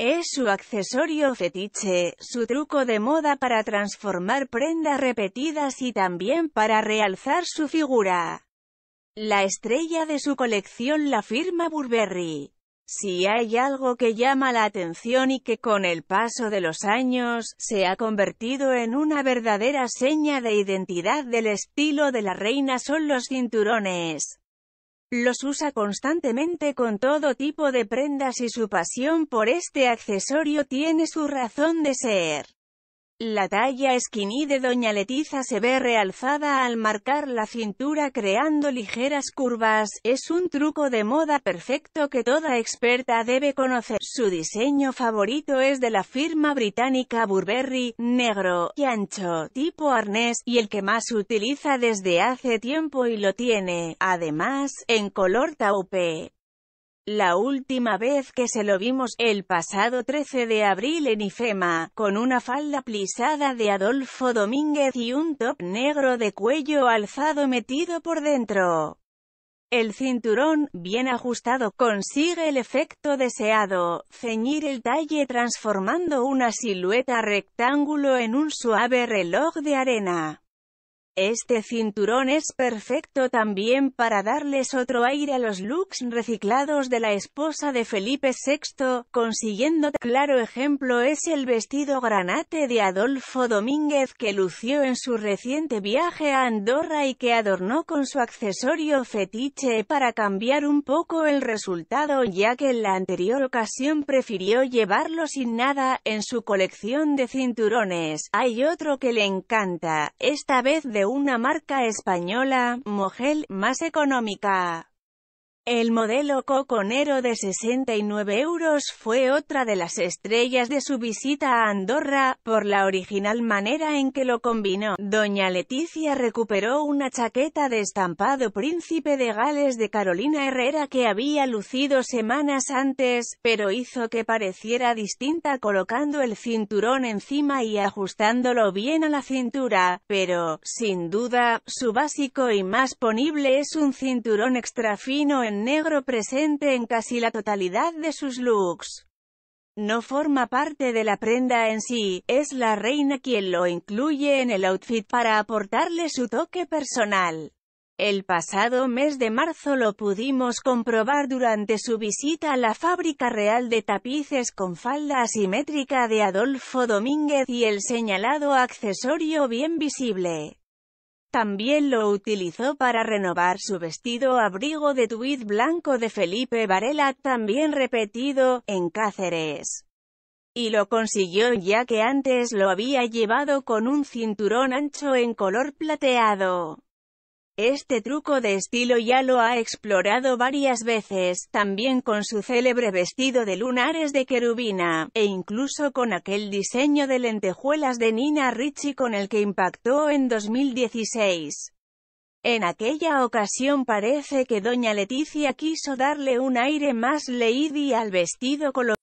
Es su accesorio fetiche, su truco de moda para transformar prendas repetidas y también para realzar su figura. La estrella de su colección la firma Burberry. Si hay algo que llama la atención y que con el paso de los años, se ha convertido en una verdadera seña de identidad del estilo de la reina son los cinturones. Los usa constantemente con todo tipo de prendas y su pasión por este accesorio tiene su razón de ser. La talla skinny de Doña Letiza se ve realzada al marcar la cintura creando ligeras curvas, es un truco de moda perfecto que toda experta debe conocer. Su diseño favorito es de la firma británica Burberry, negro y ancho, tipo arnés, y el que más utiliza desde hace tiempo y lo tiene, además, en color taupe. La última vez que se lo vimos, el pasado 13 de abril en Ifema, con una falda plisada de Adolfo Domínguez y un top negro de cuello alzado metido por dentro. El cinturón, bien ajustado, consigue el efecto deseado, ceñir el talle transformando una silueta rectángulo en un suave reloj de arena. Este cinturón es perfecto también para darles otro aire a los looks reciclados de la esposa de Felipe VI, consiguiendo claro ejemplo es el vestido granate de Adolfo Domínguez que lució en su reciente viaje a Andorra y que adornó con su accesorio fetiche para cambiar un poco el resultado ya que en la anterior ocasión prefirió llevarlo sin nada, en su colección de cinturones, hay otro que le encanta, esta vez de una marca española, Mogel, más económica. El modelo coconero de 69 euros fue otra de las estrellas de su visita a Andorra, por la original manera en que lo combinó. Doña Leticia recuperó una chaqueta de estampado príncipe de Gales de Carolina Herrera que había lucido semanas antes, pero hizo que pareciera distinta colocando el cinturón encima y ajustándolo bien a la cintura, pero, sin duda, su básico y más ponible es un cinturón extra fino en negro presente en casi la totalidad de sus looks. No forma parte de la prenda en sí, es la reina quien lo incluye en el outfit para aportarle su toque personal. El pasado mes de marzo lo pudimos comprobar durante su visita a la fábrica real de tapices con falda asimétrica de Adolfo Domínguez y el señalado accesorio bien visible. También lo utilizó para renovar su vestido abrigo de tuit blanco de Felipe Varela, también repetido, en Cáceres. Y lo consiguió ya que antes lo había llevado con un cinturón ancho en color plateado. Este truco de estilo ya lo ha explorado varias veces, también con su célebre vestido de lunares de querubina, e incluso con aquel diseño de lentejuelas de Nina Ricci con el que impactó en 2016. En aquella ocasión parece que doña Leticia quiso darle un aire más lady al vestido color